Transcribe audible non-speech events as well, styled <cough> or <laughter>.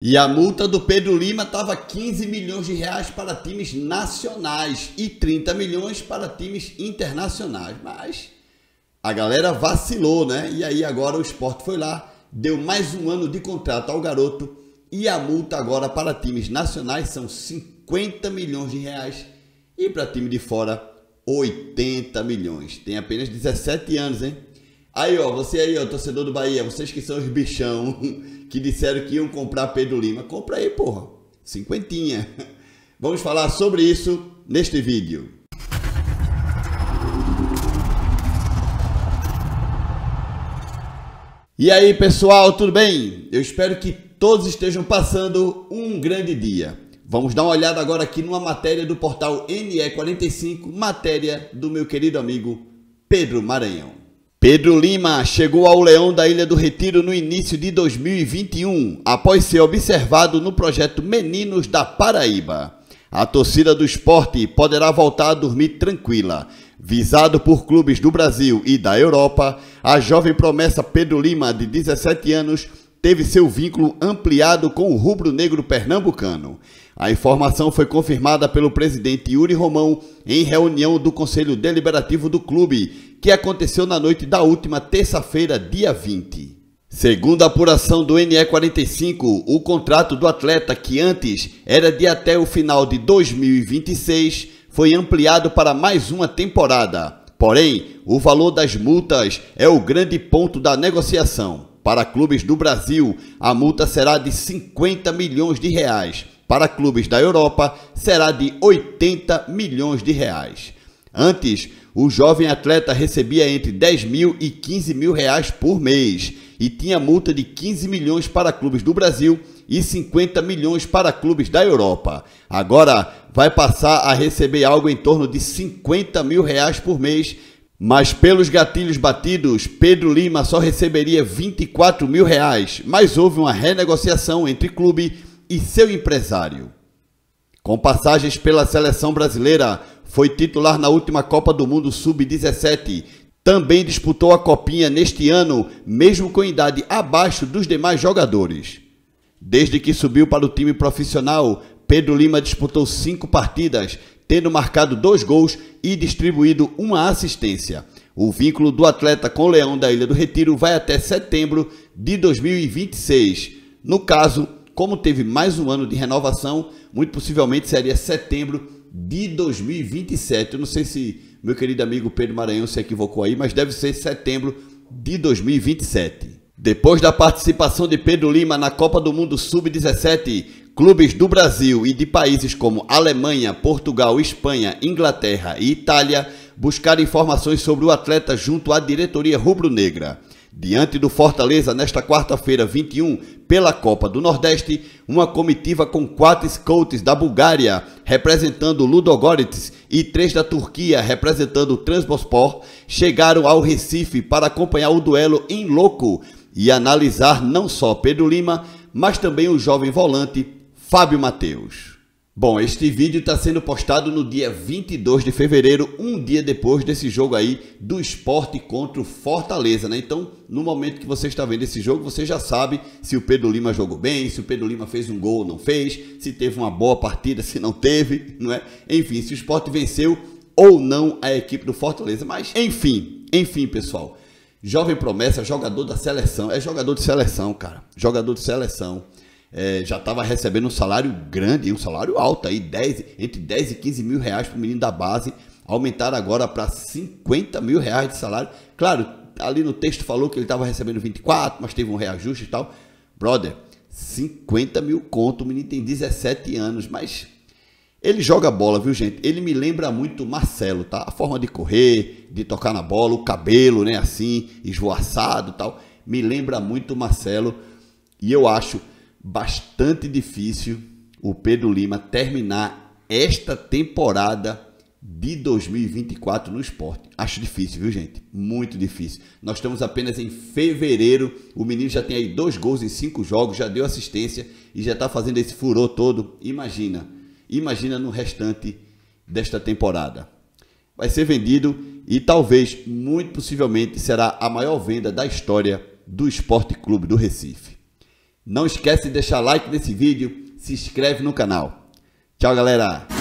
E a multa do Pedro Lima estava 15 milhões de reais para times nacionais e 30 milhões para times internacionais. Mas a galera vacilou, né? E aí agora o esporte foi lá, deu mais um ano de contrato ao garoto e a multa agora para times nacionais são 50 milhões de reais e para time de fora 80 milhões. Tem apenas 17 anos, hein? Aí, ó, você aí, ó, torcedor do Bahia, vocês que são os bichão <laughs> que disseram que iam comprar Pedro Lima, compra aí, porra. Cinquentinha. <laughs> Vamos falar sobre isso neste vídeo. E aí, pessoal, tudo bem? Eu espero que todos estejam passando um grande dia. Vamos dar uma olhada agora aqui numa matéria do portal NE45, matéria do meu querido amigo Pedro Maranhão. Pedro Lima chegou ao Leão da Ilha do Retiro no início de 2021, após ser observado no projeto Meninos da Paraíba. A torcida do esporte poderá voltar a dormir tranquila. Visado por clubes do Brasil e da Europa, a jovem promessa Pedro Lima, de 17 anos, teve seu vínculo ampliado com o rubro-negro pernambucano. A informação foi confirmada pelo presidente Yuri Romão em reunião do Conselho Deliberativo do clube, que aconteceu na noite da última terça-feira, dia 20. Segundo a apuração do NE45, o contrato do atleta, que antes era de até o final de 2026, foi ampliado para mais uma temporada. Porém, o valor das multas é o grande ponto da negociação. Para clubes do Brasil, a multa será de 50 milhões de reais. Para clubes da Europa, será de 80 milhões de reais. Antes, o jovem atleta recebia entre 10 mil e 15 mil reais por mês e tinha multa de 15 milhões para clubes do Brasil e 50 milhões para clubes da Europa. Agora vai passar a receber algo em torno de 50 mil reais por mês, mas pelos gatilhos batidos, Pedro Lima só receberia 24 mil reais, mas houve uma renegociação entre clube e seu empresário. Com passagens pela seleção brasileira, foi titular na última Copa do Mundo Sub-17. Também disputou a Copinha neste ano, mesmo com idade abaixo dos demais jogadores. Desde que subiu para o time profissional, Pedro Lima disputou cinco partidas, tendo marcado dois gols e distribuído uma assistência. O vínculo do atleta com o Leão da Ilha do Retiro vai até setembro de 2026. No caso, como teve mais um ano de renovação, muito possivelmente seria setembro de 2027. Eu não sei se meu querido amigo Pedro Maranhão se equivocou aí, mas deve ser setembro de 2027. Depois da participação de Pedro Lima na Copa do Mundo Sub-17, clubes do Brasil e de países como Alemanha, Portugal, Espanha, Inglaterra e Itália buscaram informações sobre o atleta junto à diretoria rubro-negra. Diante do Fortaleza, nesta quarta-feira, 21, pela Copa do Nordeste, uma comitiva com quatro scouts da Bulgária, representando Ludogorets, e três da Turquia, representando o Transbospor, chegaram ao Recife para acompanhar o duelo em loco e analisar não só Pedro Lima, mas também o jovem volante Fábio Mateus. Bom, este vídeo está sendo postado no dia 22 de fevereiro, um dia depois desse jogo aí do esporte contra o Fortaleza, né? Então, no momento que você está vendo esse jogo, você já sabe se o Pedro Lima jogou bem, se o Pedro Lima fez um gol ou não fez, se teve uma boa partida, <laughs> se não teve, não é? Enfim, se o esporte venceu ou não a equipe do Fortaleza. Mas, enfim, enfim, pessoal. Jovem promessa, jogador da seleção. É jogador de seleção, cara. Jogador de seleção é, já estava recebendo um salário grande, um salário alto, aí 10, entre 10 e 15 mil reais para o menino da base, aumentar agora para 50 mil reais de salário. Claro, ali no texto falou que ele estava recebendo 24, mas teve um reajuste e tal. Brother, 50 mil conto, o menino tem 17 anos, mas ele joga bola, viu gente? Ele me lembra muito o Marcelo, tá? A forma de correr, de tocar na bola, o cabelo, né, assim, esvoaçado tal. Me lembra muito o Marcelo e eu acho bastante difícil o Pedro Lima terminar esta temporada de 2024 no esporte. Acho difícil, viu, gente? Muito difícil. Nós estamos apenas em fevereiro. O menino já tem aí dois gols em cinco jogos, já deu assistência e já está fazendo esse furor todo. Imagina, imagina no restante desta temporada. Vai ser vendido e talvez, muito possivelmente, será a maior venda da história do Esporte Clube do Recife. Não esquece de deixar like nesse vídeo, se inscreve no canal. Tchau, galera!